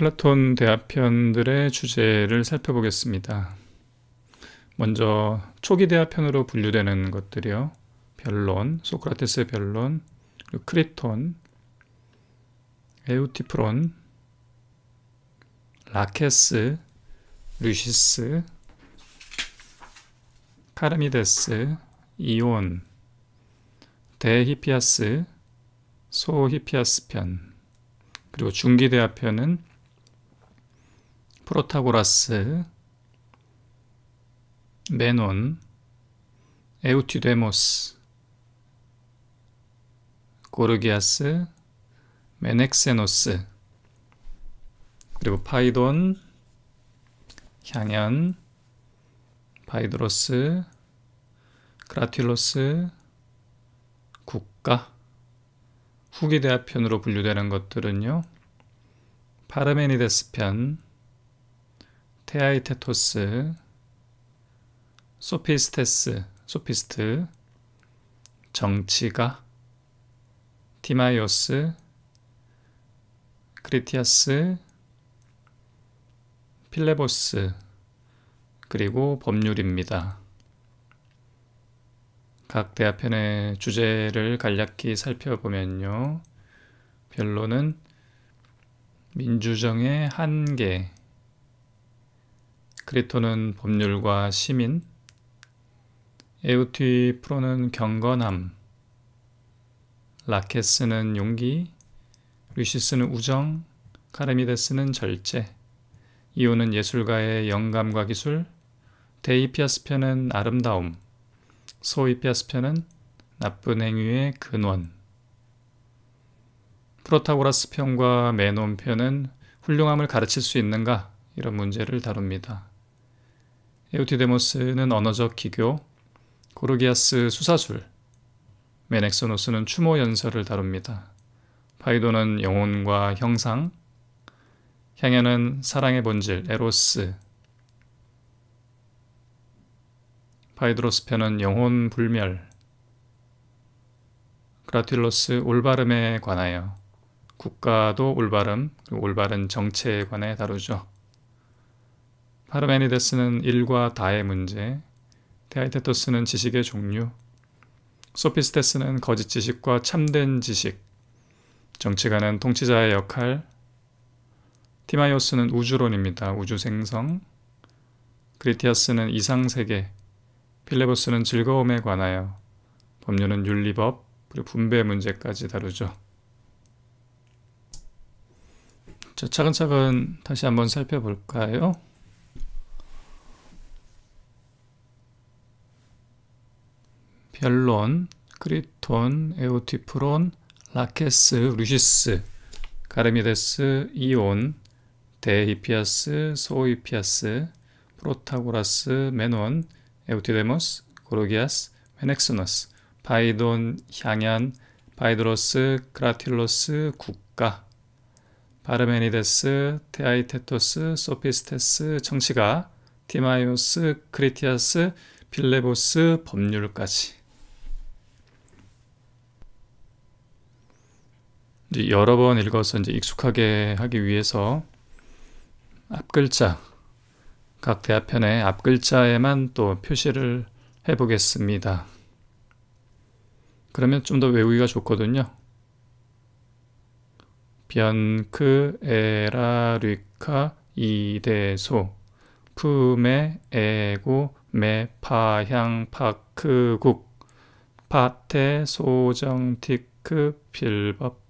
플라톤 대화편들의 주제를 살펴보겠습니다. 먼저 초기 대화편으로 분류되는 것들이요. 변론, 소크라테스의 변론, 크리톤, 에우티프론, 라케스, 루시스, 카르미데스, 이온, 대히피아스, 소히피아스 편, 그리고 중기대화편은 프로타고라스, 메논, 에우티데모스, 고르기아스, 메넥세노스, 그리고 파이돈, 향연, 바이드로스, 그라틸로스, 국가, 후기대화편으로 분류되는 것들은요. 파르메니데스 편, 테아이테토스, 소피스테스, 소피스트, 정치가, 티마이오스, 크리티아스, 필레보스, 그리고 법률입니다. 각 대화편의 주제를 간략히 살펴보면요. 변론은 민주정의 한계, 크리토는 법률과 시민, 에우티 프로는 경건함, 라케스는 용기, 루시스는 우정, 카르미데스는 절제, 이오는 예술가의 영감과 기술, 데이피아스편은 아름다움, 소이피아스편은 나쁜 행위의 근원, 프로타고라스 편과 메논 편은 훌륭함을 가르칠 수 있는가 이런 문제를 다룹니다. 에우티데모스는 언어적 기교, 고르기아스 수사술, 메넥서노스는 추모 연설을 다룹니다. 파이도는 영혼과 형상, 향연은 사랑의 본질, 에로스, 파이드로스편은 영혼 불멸, 그라틸로스 올바름에 관하여, 국가도 올바름, 올바른 정체에 관해 다루죠. 파르메니데스는 일과 다의 문제, 데아이테토스는 지식의 종류, 소피스테스는 거짓 지식과 참된 지식, 정치가는 통치자의 역할, 티마이오스는 우주론입니다. 우주 생성, 크리티아스는 이상세계, 필레보스는 즐거움에 관하여, 법률은 윤리법, 그리고 분배 문제까지 다루죠. 자, 차근차근 다시 한번 살펴볼까요? 벨론, 크리톤, 에오티프론, 라케스, 루시스, 가르미데스, 이온, 데이피아스 소이피아스, 프로타고라스, 메논, 에우티데모스, 고르기아스, 메넥스너스, 바이돈, 향연 바이드로스, 크라틸로스, 국가, 바르메니데스, 테아이테토스, 소피스테스, 청치가 티마이오스, 크리티아스, 빌레보스, 법률까지. 이제 여러 번 읽어서 이제 익숙하게 하기 위해서 앞글자 각 대화편의 앞글자에만 또 표시를 해 보겠습니다. 그러면 좀 더 외우기가 좋거든요. 변크 에라리카 이대소 품에 에고 메파향파크국 파테 소정티크 빌법